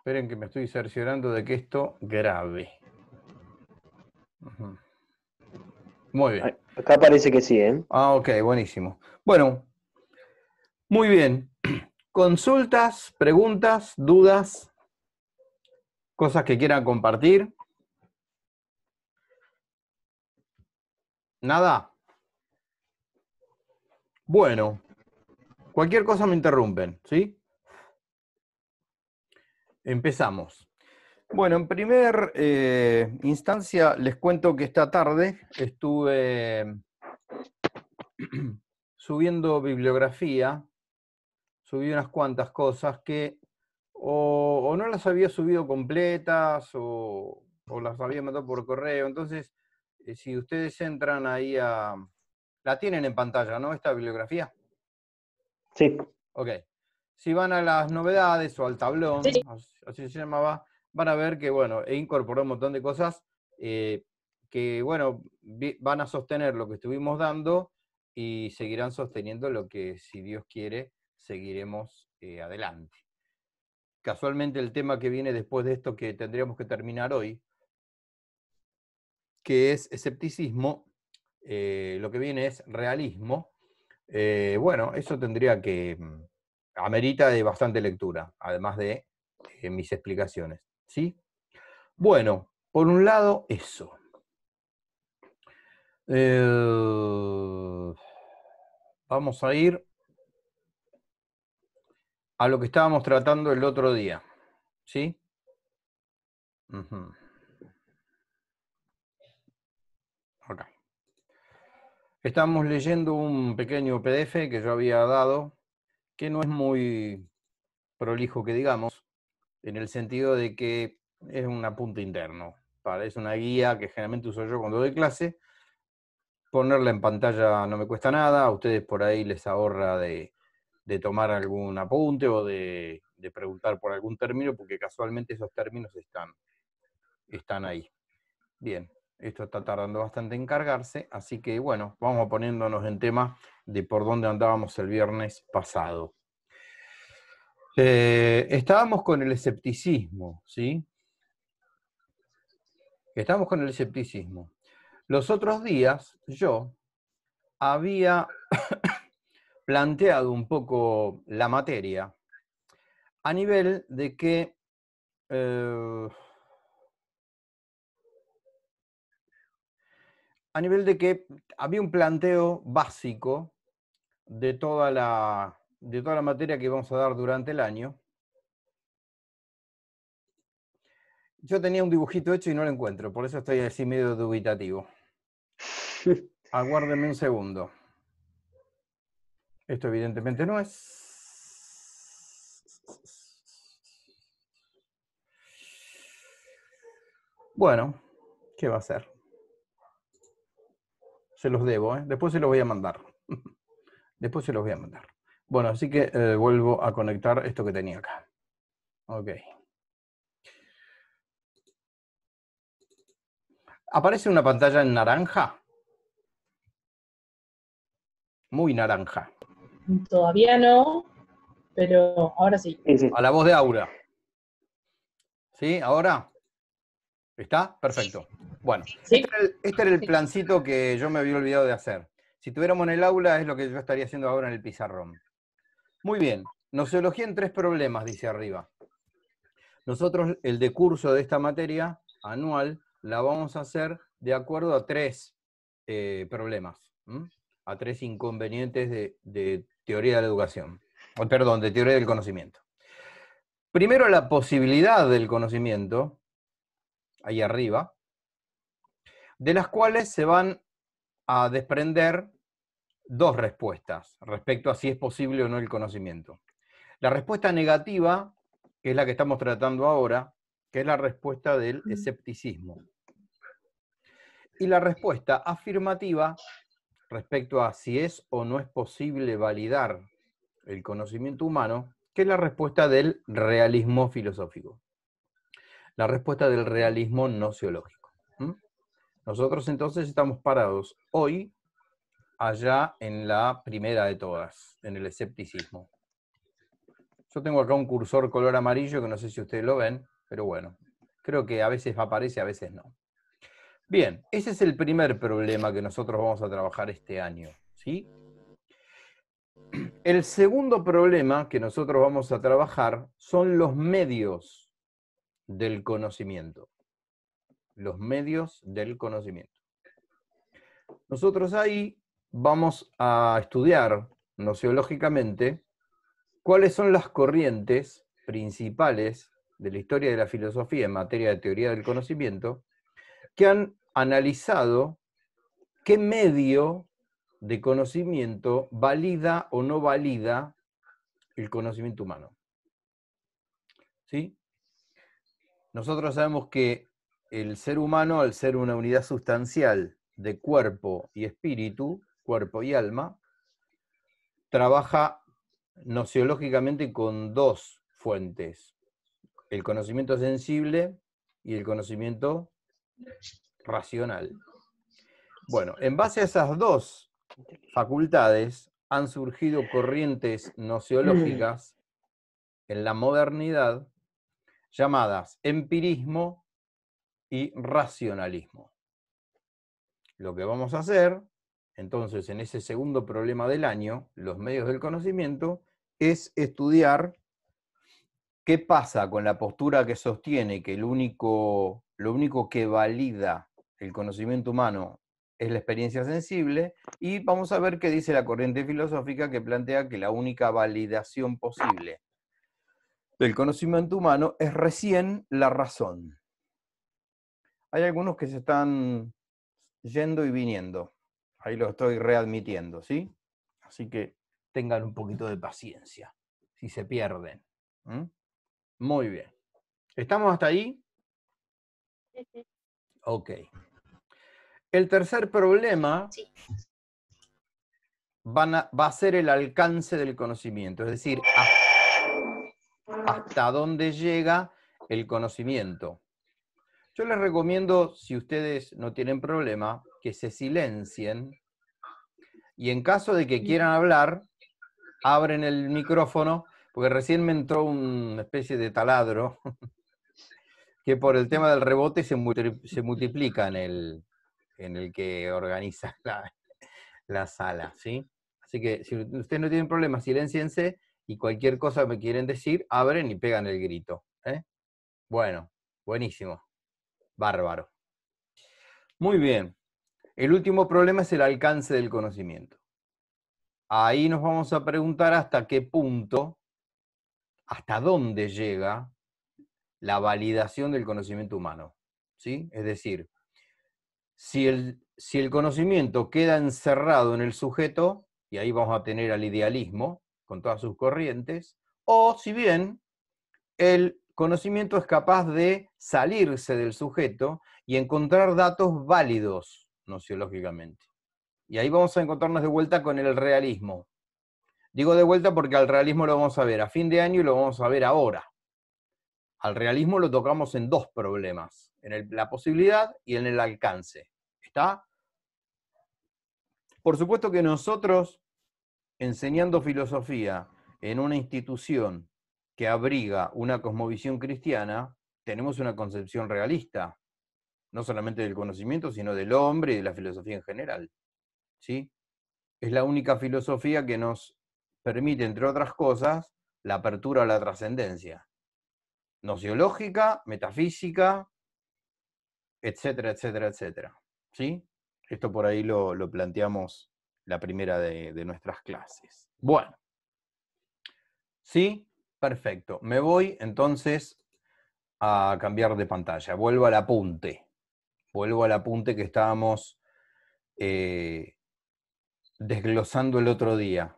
Esperen que me estoy cerciorando de que esto grave. Muy bien. Acá parece que sí, ¿eh? Ah, ok, buenísimo. Bueno, muy bien. Consultas, preguntas, dudas, cosas que quieran compartir. Nada. Bueno, cualquier cosa me interrumpen, ¿sí? Empezamos. Bueno, en primer eh, instancia les cuento que esta tarde estuve subiendo bibliografía, subí unas cuantas cosas que o, no las había subido completas o, las había mandado por correo. Entonces, eh, si ustedes entran ahí a... La tienen en pantalla, ¿no? Esta bibliografía. Sí. Ok si van a las novedades o al tablón, así se llamaba, van a ver que, bueno, e incorporado un montón de cosas eh, que, bueno, van a sostener lo que estuvimos dando y seguirán sosteniendo lo que, si Dios quiere, seguiremos eh, adelante. Casualmente el tema que viene después de esto que tendríamos que terminar hoy, que es escepticismo, eh, lo que viene es realismo. bueno, eso tendría que mm, amerita de bastante lectura, además de eh, mis explicaciones. ¿sí? Bueno, por un lado, eso. Eh, vamos a ir a lo que estábamos tratando el otro día. ¿Sí? Estamos leyendo un pequeño PDF que yo había dado que no es muy prolijo que digamos, en el sentido de que es un apunte interno. Es una guía que generalmente uso yo cuando doy clase. Ponerla en pantalla no me cuesta nada, a ustedes por ahí les ahorra de, tomar algún apunte o de, preguntar por algún término, porque casualmente esos términos están, están ahí. Bien, esto está tardando bastante en cargarse, así que bueno, vamos poniéndonos en tema de por dónde andábamos el viernes pasado. Eh, estábamos con el escepticismo, ¿sí? Estábamos con el escepticismo. Los otros días yo había planteado un poco la materia a nivel de que eh, a nivel de que había un planteo básico de toda la, de toda la materia que vamos a dar durante el año. Yo tenía un dibujito hecho y no lo encuentro, por eso estoy así medio dubitativo. Aguárdenme un segundo. Esto evidentemente no es. Bueno, ¿qué va a hacer? Se los debo, ¿eh? después se los voy a mandar. Después se los voy a mandar. Bueno, así que eh, vuelvo a conectar esto que tenía acá. Ok. Aparece una pantalla en naranja. Muy naranja. Todavía no, pero ahora sí. A la voz de Aura. ¿Sí? ¿Ahora? ¿Está? Perfecto. Bueno, este, era el, este plancito que yo me había olvidado de hacer. Si tuviéramos en el aula es lo que yo estaría haciendo ahora en el pizarrón. Muy bien, nos en tres problemas, dice arriba. Nosotros el de curso de esta materia anual la vamos a hacer de acuerdo a tres eh, problemas, a tres inconvenientes de, teoría de la educación, o, perdón, de teoría del conocimiento. Primero la posibilidad del conocimiento, ahí arriba, de las cuales se van a desprender dos respuestas respecto a si es posible o no el conocimiento. La respuesta negativa, que es la que estamos tratando ahora, que es la respuesta del escepticismo. Y la respuesta afirmativa respecto a si es o no es posible validar el conocimiento humano, que es la respuesta del realismo filosófico. La respuesta del realismo no seológico. Nosotros entonces estamos parados hoy allá en la primera de todas, en el escepticismo. Yo tengo acá un cursor color amarillo que no sé si ustedes lo ven, pero bueno, creo que a veces aparece, a veces no. Bien, ese es el primer problema que nosotros vamos a trabajar este año, ¿sí? El segundo problema que nosotros vamos a trabajar son los medios del conocimiento los medios del conocimiento. Nosotros ahí vamos a estudiar noceológicamente cuáles son las corrientes principales de la historia de la filosofía en materia de teoría del conocimiento que han analizado qué medio de conocimiento valida o no valida el conocimiento humano. ¿Sí? Nosotros sabemos que el ser humano, al ser una unidad sustancial de cuerpo y espíritu, cuerpo y alma, trabaja nociológicamente con dos fuentes, el conocimiento sensible y el conocimiento racional. Bueno, en base a esas dos facultades han surgido corrientes nociológicas en la modernidad llamadas empirismo y racionalismo. Lo que vamos a hacer, entonces, en ese segundo problema del año, los medios del conocimiento, es estudiar qué pasa con la postura que sostiene que el único, lo único que valida el conocimiento humano es la experiencia sensible, y vamos a ver qué dice la corriente filosófica que plantea que la única validación posible del conocimiento humano es recién la razón. Hay algunos que se están yendo y viniendo. Ahí lo estoy readmitiendo, ¿sí? Así que tengan un poquito de paciencia si se pierden. Muy bien. ¿Estamos hasta ahí? Sí. Ok. El tercer problema va a ser el alcance del conocimiento, es decir, hasta dónde llega el conocimiento. Yo les recomiendo, si ustedes no tienen problema, que se silencien y en caso de que quieran hablar, abren el micrófono, porque recién me entró una especie de taladro que por el tema del rebote se, multiplica en el, en el que organiza la, sala, ¿sí? Así que si ustedes no tienen problema, silenciense y cualquier cosa que me quieren decir, abren y pegan el grito. ¿eh? Bueno, buenísimo. Bárbaro. Muy bien. El último problema es el alcance del conocimiento. Ahí nos vamos a preguntar hasta qué punto, hasta dónde llega la validación del conocimiento humano. ¿sí? Es decir, si el, si el conocimiento queda encerrado en el sujeto, y ahí vamos a tener al idealismo con todas sus corrientes, o si bien el conocimiento es capaz de salirse del sujeto y encontrar datos válidos nociológicamente. Y ahí vamos a encontrarnos de vuelta con el realismo. Digo de vuelta porque al realismo lo vamos a ver a fin de año y lo vamos a ver ahora. Al realismo lo tocamos en dos problemas, en la posibilidad y en el alcance. ¿Está? Por supuesto que nosotros, enseñando filosofía en una institución que abriga una cosmovisión cristiana, tenemos una concepción realista, no solamente del conocimiento, sino del hombre y de la filosofía en general. ¿sí? Es la única filosofía que nos permite, entre otras cosas, la apertura a la trascendencia, nociológica, metafísica, etcétera, etcétera, etcétera. ¿Sí? Esto por ahí lo, planteamos la primera de, de, nuestras clases. Bueno, ¿sí? Perfecto. Me voy entonces a cambiar de pantalla. Vuelvo al apunte. Vuelvo al apunte que estábamos eh, desglosando el otro día.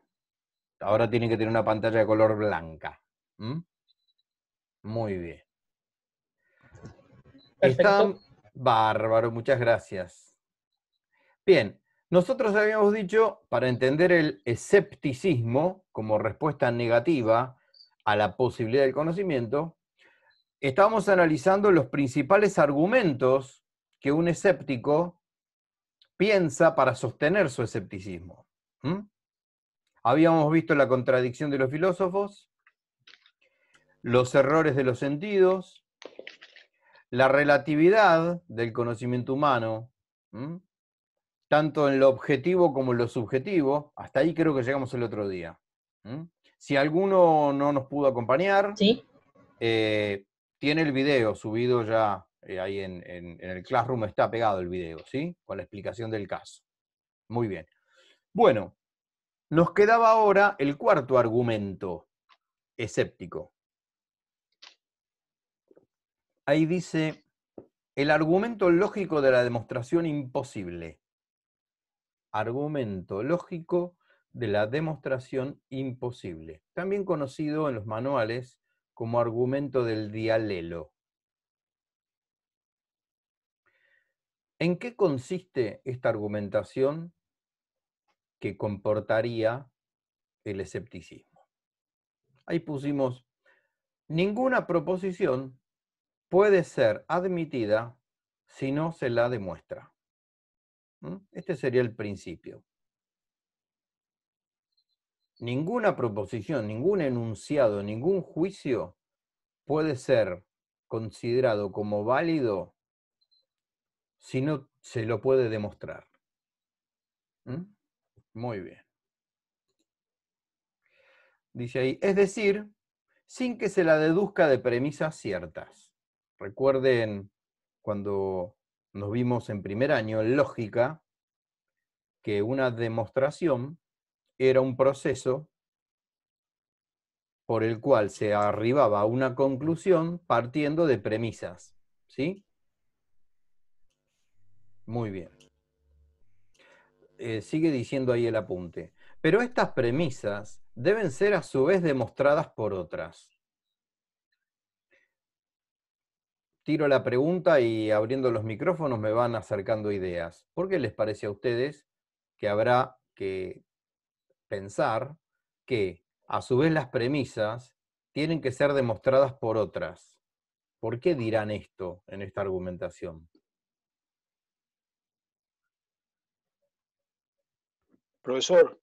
Ahora tiene que tener una pantalla de color blanca. ¿Mm? Muy bien. Está bárbaro, muchas gracias. Bien, nosotros habíamos dicho, para entender el escepticismo como respuesta negativa a la posibilidad del conocimiento, estábamos analizando los principales argumentos que un escéptico piensa para sostener su escepticismo. Habíamos visto la contradicción de los filósofos, los errores de los sentidos, la relatividad del conocimiento humano, tanto en lo objetivo como en lo subjetivo. Hasta ahí creo que llegamos el otro día. Si alguno no nos pudo acompañar, eh, tiene el video subido ya eh, ahí en, el Classroom, está pegado el video, ¿sí? Con la explicación del caso. Muy bien. Bueno, nos quedaba ahora el cuarto argumento escéptico. Ahí dice, el argumento lógico de la demostración imposible. Argumento lógico de la demostración imposible, también conocido en los manuales como argumento del dialelo. ¿En qué consiste esta argumentación que comportaría el escepticismo? Ahí pusimos, ninguna proposición puede ser admitida si no se la demuestra. Este sería el principio ninguna proposición, ningún enunciado, ningún juicio puede ser considerado como válido si no se lo puede demostrar. ¿Mm? Muy bien. Dice ahí, es decir, sin que se la deduzca de premisas ciertas. Recuerden cuando nos vimos en primer año en lógica que una demostración era un proceso por el cual se arribaba a una conclusión partiendo de premisas. ¿Sí? Muy bien. Eh, sigue diciendo ahí el apunte. Pero estas premisas deben ser a su vez demostradas por otras. Tiro la pregunta y abriendo los micrófonos me van acercando ideas. ¿Por qué les parece a ustedes que habrá que pensar que a su vez las premisas tienen que ser demostradas por otras. ¿Por qué dirán esto en esta argumentación? Profesor,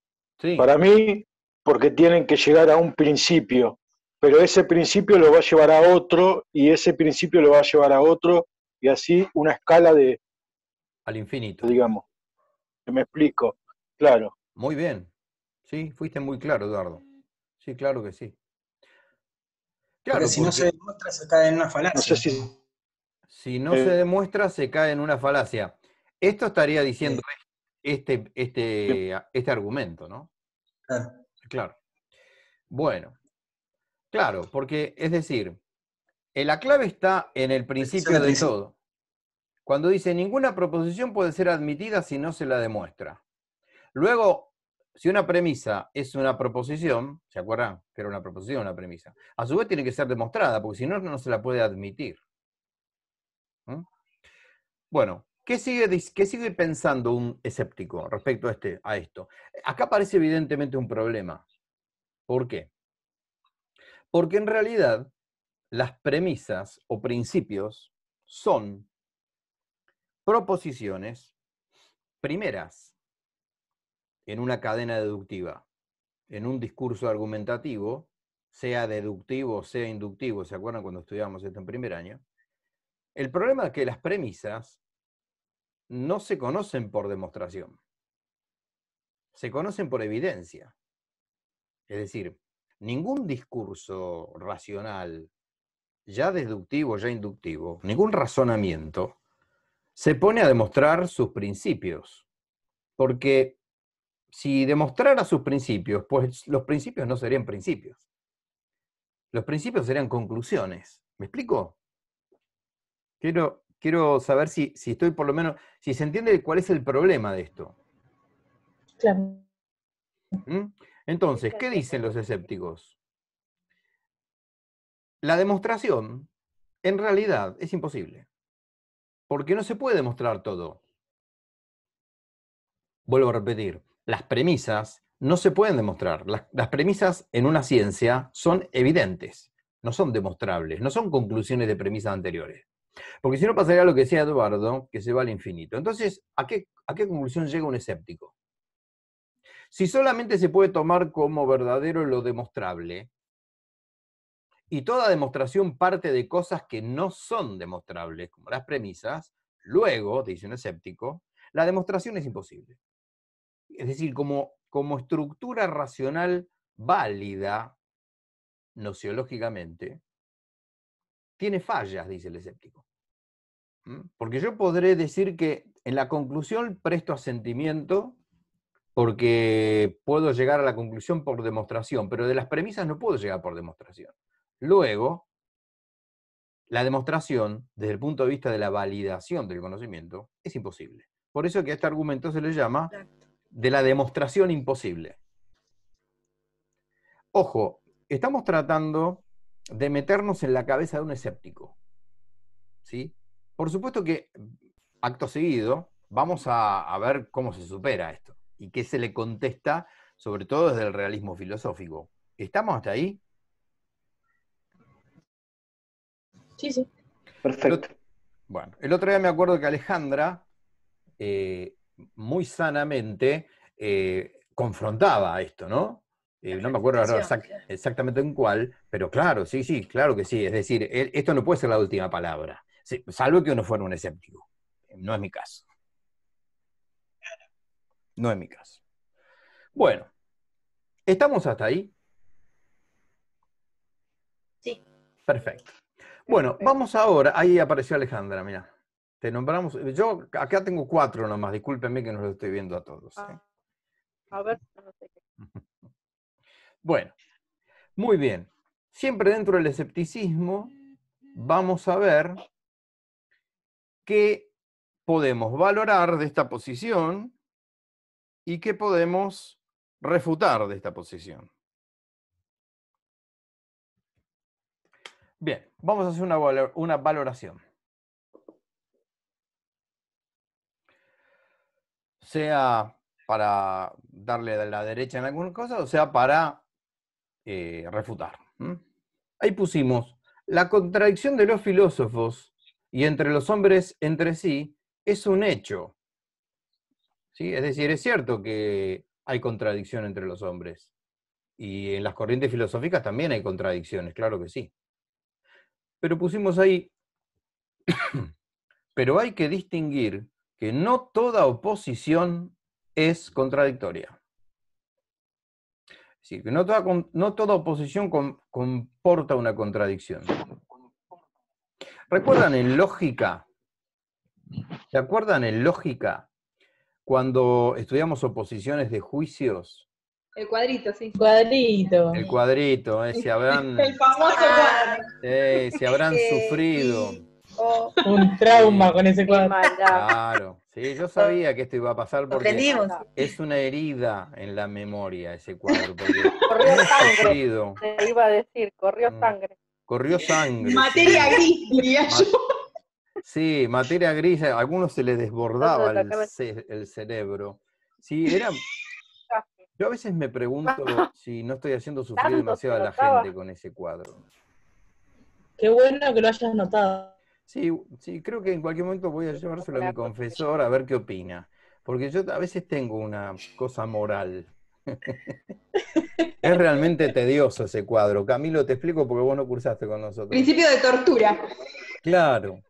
para mí, porque tienen que llegar a un principio, pero ese principio lo va a llevar a otro y ese principio lo va a llevar a otro y así una escala de... Al infinito. Digamos. Me explico, claro. Muy bien, Sí, fuiste muy claro, Eduardo. Sí, claro que sí. Claro, si no se demuestra, se cae en una falacia. si... no eh. se demuestra, se cae en una falacia. Esto estaría diciendo este, este, este argumento, ¿no? Claro. Bueno, claro, porque es decir, eh, la clave está en el principio de todo. Cuando dice ninguna proposición puede ser admitida si no se la demuestra. Luego, si una premisa es una proposición, ¿se acuerdan? Que era una proposición, una premisa. A su vez tiene que ser demostrada, porque si no, no se la puede admitir. ¿Mm? Bueno, ¿qué sigue, qué sigue pensando un escéptico respecto a, este, a esto? Acá aparece evidentemente un problema. ¿Por qué? Porque en realidad las premisas o principios son proposiciones primeras en una cadena deductiva, en un discurso argumentativo, sea deductivo, o sea inductivo, ¿se acuerdan cuando estudiábamos esto en primer año? El problema es que las premisas no se conocen por demostración, se conocen por evidencia. Es decir, ningún discurso racional, ya deductivo, ya inductivo, ningún razonamiento, se pone a demostrar sus principios, porque si demostrara sus principios, pues los principios no serían principios. Los principios serían conclusiones. ¿Me explico? Quiero, quiero saber si, estoy por lo menos, si se entiende cuál es el problema de esto. Claro. ¿Mm? Entonces, ¿qué dicen los escépticos? La demostración, en realidad, es imposible. Porque no se puede demostrar todo. Vuelvo a repetir, las premisas no se pueden demostrar. Las, premisas en una ciencia son evidentes, no son demostrables, no son conclusiones de premisas anteriores. Porque si no pasaría lo que decía Eduardo, que se va al infinito. Entonces, ¿a qué, ¿a qué conclusión llega un escéptico? Si solamente se puede tomar como verdadero lo demostrable, y toda demostración parte de cosas que no son demostrables, como las premisas, luego, dice un escéptico, la demostración es imposible es decir, como, como estructura racional válida nociológicamente, tiene fallas, dice el escéptico. Porque yo podré decir que en la conclusión presto asentimiento porque puedo llegar a la conclusión por demostración, pero de las premisas no puedo llegar por demostración. Luego, la demostración, desde el punto de vista de la validación del conocimiento, es imposible. Por eso que a este argumento se le llama de la demostración imposible. Ojo, estamos tratando de meternos en la cabeza de un escéptico. ¿sí? Por supuesto que, acto seguido, vamos a, ver cómo se supera esto y qué se le contesta, sobre todo desde el realismo filosófico. ¿Estamos hasta ahí? Sí, sí. Perfecto. bueno, el otro día me acuerdo que Alejandra eh, muy sanamente eh, confrontaba esto, ¿no? Eh, no me acuerdo exactamente en cuál, pero claro, sí, sí, claro que sí. Es decir, e-, esto no puede ser la última palabra, salvo que uno fuera un escéptico. No es mi caso. No es mi caso. Bueno, ¿estamos hasta ahí? Sí. Perfecto. Bueno, vamos ahora. Ahí apareció Alejandra, mira. Te nombramos. Eh, yo acá tengo cuatro nomás, discúlpenme que no los estoy viendo a todos. Ah, ¿eh? a ver, no sé Bueno, muy bien. Siempre dentro del escepticismo vamos a ver qué podemos valorar de esta posición y qué podemos refutar de esta posición. Bien, vamos a hacer una valoración. sea para darle la derecha en alguna cosa, o sea para eh, refutar. Ahí pusimos, la contradicción de los filósofos y entre los hombres entre sí es un hecho. ¿Sí? Es decir, es cierto que hay contradicción entre los hombres. Y en las corrientes filosóficas también hay contradicciones, claro que sí. Pero pusimos ahí, pero hay que distinguir que no toda oposición es contradictoria. Es decir, que no toda, no toda oposición comporta una contradicción. ¿Recuerdan en lógica? ¿Se acuerdan en lógica cuando estudiamos oposiciones de juicios? El cuadrito, sí. Cuadrito. El cuadrito, eh, habrán, el famoso cuadrito. Eh, si habrán eh, sufrido un trauma con ese cuadro. Claro, sí, yo sabía que esto iba a pasar porque es una herida en la memoria ese cuadro. Corrió sangre. Te iba a decir, corrió mm. sangre. Corrió sangre. Materia gris, Sí, materia gris, a algunos se les desbordaba el, cerebro. Sí, yo a veces me pregunto si no estoy haciendo sufrir demasiado a la gente con ese cuadro. Qué bueno que lo hayas notado. Sí, sí, creo que en cualquier momento voy a llevárselo a mi confesor a ver qué opina. Porque yo a veces tengo una cosa moral. es realmente tedioso ese cuadro. Camilo, te explico porque vos no cursaste con nosotros. Principio de tortura. Claro.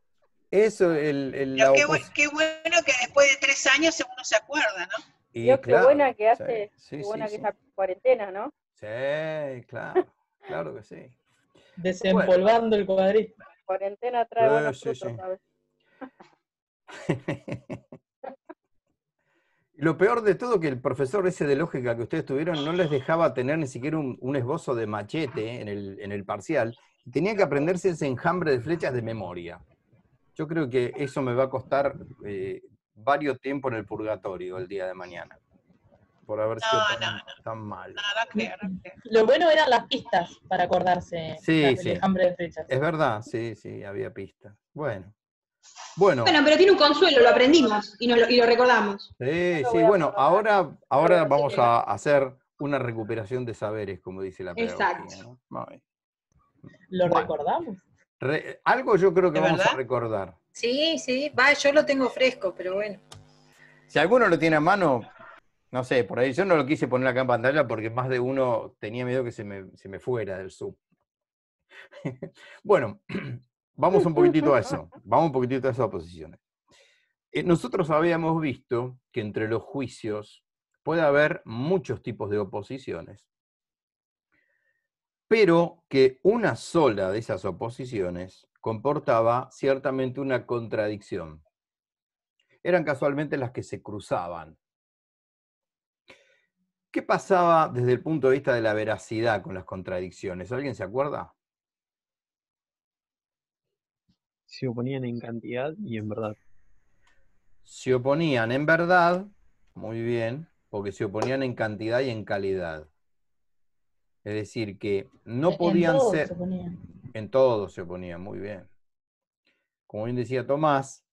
Eso, el. el Pero qué, bueno, que después de tres años uno se acuerda, ¿no? qué buena que hace, qué buena que esa cuarentena, ¿no? Sí, claro, claro que sí. Desempolvando el cuadrito cuarentena eh, Lo peor de todo que el profesor ese de lógica que ustedes tuvieron no les dejaba tener ni siquiera un, esbozo de machete en el, parcial. Tenía que aprenderse ese enjambre de flechas de memoria. Yo creo que eso me va a costar eh, varios tiempo en el purgatorio el día de mañana por haber sido tan, mal. Lo bueno eran las pistas para acordarse sí, sí. de fechas. Es verdad, sí, sí, había pistas. Bueno. Bueno. pero tiene un consuelo, lo aprendimos y, lo, lo recordamos. Sí, sí, bueno, ahora, ahora vamos a hacer una recuperación de saberes, como dice la pedagogía. Exacto. ¿Lo recordamos? algo yo creo que vamos a recordar. Sí, sí, va, yo lo tengo fresco, pero bueno. Si alguno lo tiene a mano, no sé, por ahí yo no lo quise poner acá en pantalla porque más de uno tenía miedo que se me, fuera del Zoom. bueno, vamos un poquitito a eso, vamos un poquitito a esas oposiciones. Eh, nosotros habíamos visto que entre los juicios puede haber muchos tipos de oposiciones, pero que una sola de esas oposiciones comportaba ciertamente una contradicción. Eran casualmente las que se cruzaban ¿Qué pasaba desde el punto de vista de la veracidad con las contradicciones? ¿Alguien se acuerda? Se oponían en cantidad y en verdad. Se oponían en verdad, muy bien, porque se oponían en cantidad y en calidad. Es decir, que no e-, en podían todo ser... Se oponían. En todo se oponían, muy bien. Como bien decía Tomás,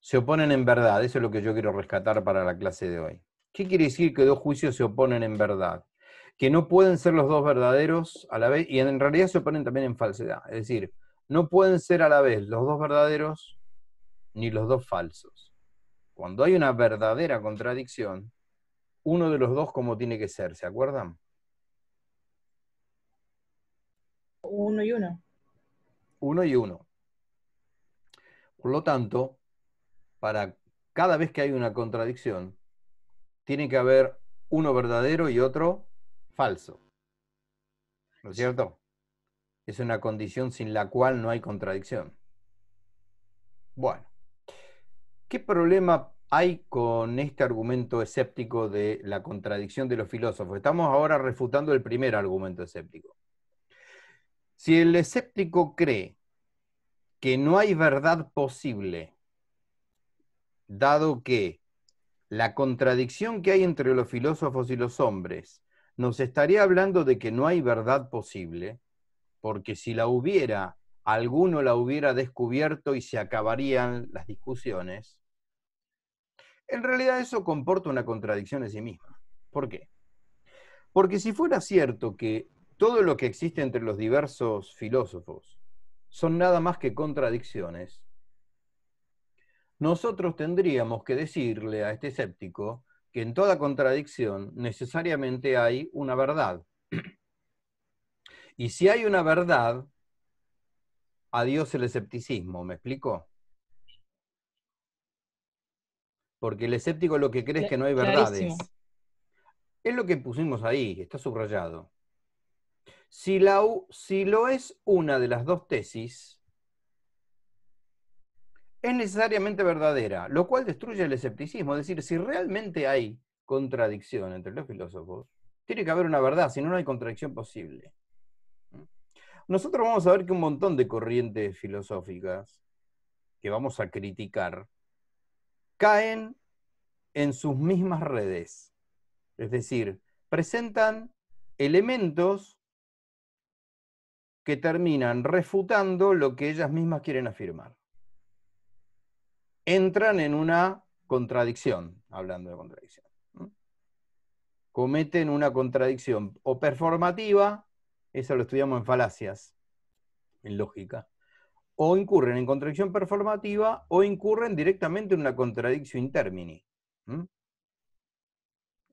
se oponen en verdad, eso es lo que yo quiero rescatar para la clase de hoy ¿Qué quiere decir que dos juicios se oponen en verdad? Que no pueden ser los dos verdaderos a la vez, y en realidad se oponen también en falsedad. Es decir, no pueden ser a la vez los dos verdaderos ni los dos falsos. Cuando hay una verdadera contradicción, uno de los dos como tiene que ser, ¿se acuerdan? Uno y uno. Uno y uno. Por lo tanto, para cada vez que hay una contradicción, tiene que haber uno verdadero y otro falso. ¿No es cierto? Es una condición sin la cual no hay contradicción. Bueno, ¿qué problema hay con este argumento escéptico de la contradicción de los filósofos? Estamos ahora refutando el primer argumento escéptico. Si el escéptico cree que no hay verdad posible, dado que la contradicción que hay entre los filósofos y los hombres, nos estaría hablando de que no hay verdad posible, porque si la hubiera, alguno la hubiera descubierto y se acabarían las discusiones. En realidad eso comporta una contradicción en sí misma. ¿Por qué? Porque si fuera cierto que todo lo que existe entre los diversos filósofos son nada más que contradicciones, nosotros tendríamos que decirle a este escéptico que en toda contradicción necesariamente hay una verdad. Y si hay una verdad, adiós el escepticismo, ¿me explico? Porque el escéptico lo que cree es que no hay verdades. Es lo que pusimos ahí, está subrayado. si lo es una de las dos tesis, es necesariamente verdadera, lo cual destruye el escepticismo. Es decir, si realmente hay contradicción entre los filósofos, tiene que haber una verdad, si no, no hay contradicción posible. Nosotros vamos a ver que un montón de corrientes filosóficas que vamos a criticar caen en sus mismas redes. Es decir, presentan elementos que terminan refutando lo que ellas mismas quieren afirmar entran en una contradicción, hablando de contradicción. Cometen una contradicción o performativa, eso lo estudiamos en falacias, en lógica, o incurren en contradicción performativa o incurren directamente en una contradicción intermini.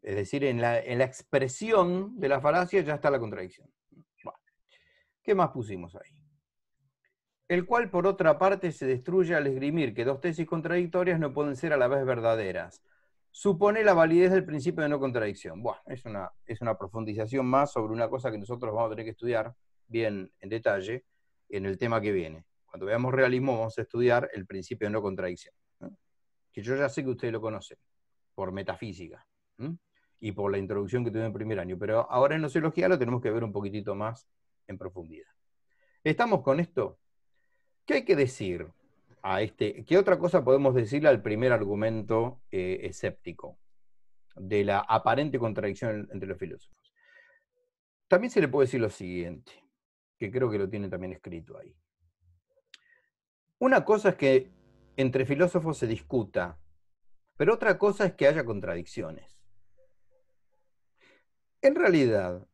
Es decir, en la, expresión de la falacia ya está la contradicción. ¿Qué más pusimos ahí? el cual por otra parte se destruye al esgrimir que dos tesis contradictorias no pueden ser a la vez verdaderas. Supone la validez del principio de no contradicción. Bueno, es una, es una profundización más sobre una cosa que nosotros vamos a tener que estudiar bien en detalle en el tema que viene. Cuando veamos realismo vamos a estudiar el principio de no contradicción, que yo ya sé que ustedes lo conocen por metafísica y por la introducción que tuve en primer año, pero ahora en sociología lo tenemos que ver un poquitito más en profundidad. ¿Estamos con esto? ¿Qué hay que decir a este? ¿Qué otra cosa podemos decirle al primer argumento eh, escéptico de la aparente contradicción entre los filósofos? También se le puede decir lo siguiente, que creo que lo tiene también escrito ahí. Una cosa es que entre filósofos se discuta, pero otra cosa es que haya contradicciones. En realidad,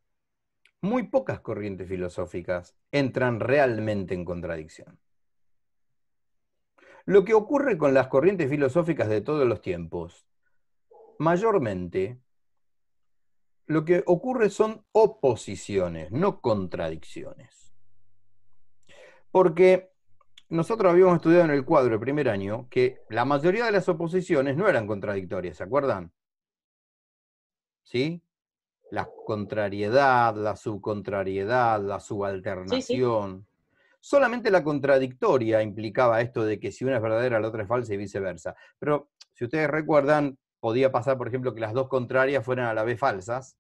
muy pocas corrientes filosóficas entran realmente en contradicción. Lo que ocurre con las corrientes filosóficas de todos los tiempos, mayormente, lo que ocurre son oposiciones, no contradicciones. Porque nosotros habíamos estudiado en el cuadro el primer año que la mayoría de las oposiciones no eran contradictorias, ¿se acuerdan? ¿Sí? La contrariedad, la subcontrariedad, la subalternación. Solamente la contradictoria implicaba esto de que si una es verdadera, la otra es falsa y viceversa. Pero si ustedes recuerdan, podía pasar, por ejemplo, que las dos contrarias fueran a la vez falsas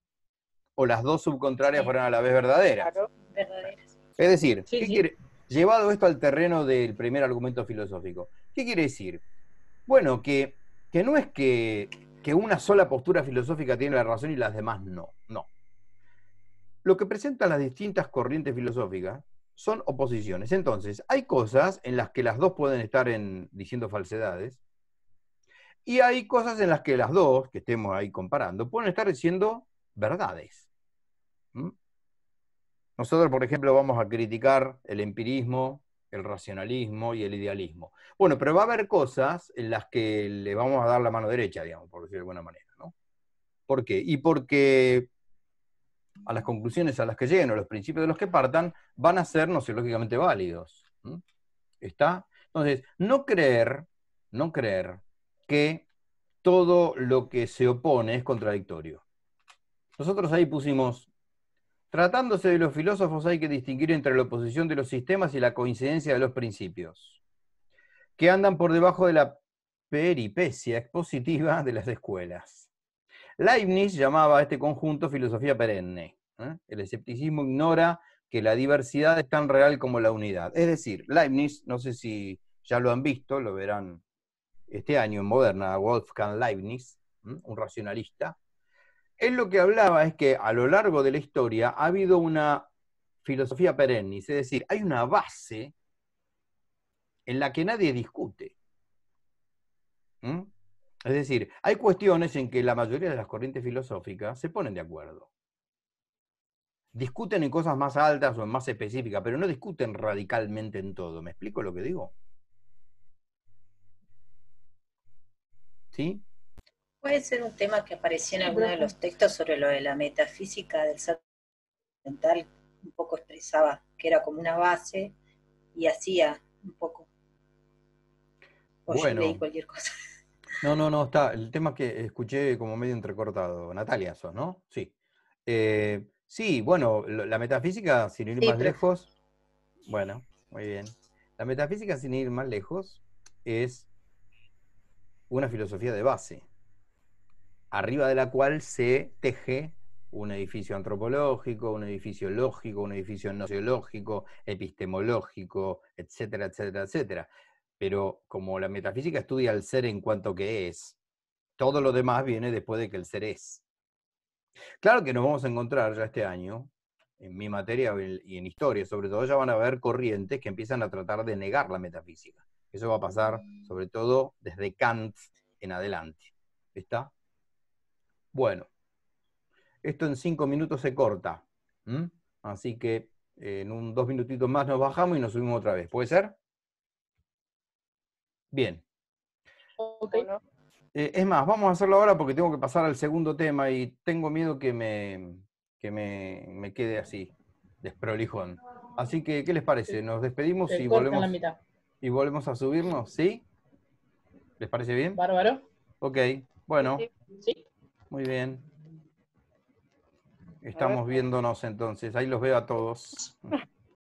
o las dos subcontrarias fueran a la vez verdaderas. Es decir, llevado esto al terreno del primer argumento filosófico, ¿qué quiere decir? Bueno, que, no es que, que una sola postura filosófica tiene la razón y las demás no, no. Lo que presentan las distintas corrientes filosóficas son oposiciones. Entonces, hay cosas en las que las dos pueden estar en, diciendo falsedades y hay cosas en las que las dos, que estemos ahí comparando, pueden estar diciendo verdades. Nosotros, por ejemplo, vamos a criticar el empirismo, el racionalismo y el idealismo. Bueno, pero va a haber cosas en las que le vamos a dar la mano derecha, digamos, por decirlo de alguna manera, ¿no? ¿Por qué? Y porque a las conclusiones a las que lleguen o los principios de los que partan, van a ser nociológicamente válidos. ¿Está? Entonces, no creer, no creer que todo lo que se opone es contradictorio. Nosotros ahí pusimos, tratándose de los filósofos hay que distinguir entre la oposición de los sistemas y la coincidencia de los principios, que andan por debajo de la peripecia expositiva de las escuelas. Leibniz llamaba a este conjunto filosofía perenne. ¿eh? El escepticismo ignora que la diversidad es tan real como la unidad. Es decir, Leibniz, no sé si ya lo han visto, lo verán este año en Moderna, Wolfgang Leibniz, un racionalista, él lo que hablaba es que a lo largo de la historia ha habido una filosofía perenne, es decir, hay una base en la que nadie discute. Es decir, hay cuestiones en que la mayoría de las corrientes filosóficas se ponen de acuerdo. Discuten en cosas más altas o en más específicas, pero no discuten radicalmente en todo. ¿Me explico lo que digo? ¿Sí? Puede ser un tema que aparecía en alguno de los textos sobre lo de la metafísica del ser mental, un poco expresaba que era como una base y hacía un poco. cualquier cosa. No, no, no, está. El tema que escuché como medio entrecortado, Natalia, eso ¿no? Sí. Eh, sí, bueno, la metafísica, sin ir más lejos. Bueno, muy bien. La metafísica, sin ir más lejos, es una filosofía de base, arriba de la cual se teje un edificio antropológico, un edificio lógico, un edificio nociológico, epistemológico, etcétera, etcétera, etcétera. Pero como la metafísica estudia el ser en cuanto que es, todo lo demás viene después de que el ser es. Claro que nos vamos a encontrar ya este año, en mi materia y en historia, sobre todo ya van a haber corrientes que empiezan a tratar de negar la metafísica. Eso va a pasar mm. sobre todo desde Kant en adelante. ¿Está? Bueno, esto en cinco minutos se corta. Así que en un dos minutitos más nos bajamos y nos subimos otra vez. ¿Puede ser? Bien. Eh, es más, vamos a hacerlo ahora porque tengo que pasar al segundo tema y tengo miedo que me, me, quede así, desprolijón. Así que, ¿qué les parece? Nos despedimos y volvemos, y volvemos a subirnos, ¿sí? ¿Les parece bien? Bárbaro. Ok, bueno. Sí. Muy bien. Estamos viéndonos entonces, ahí los veo a todos.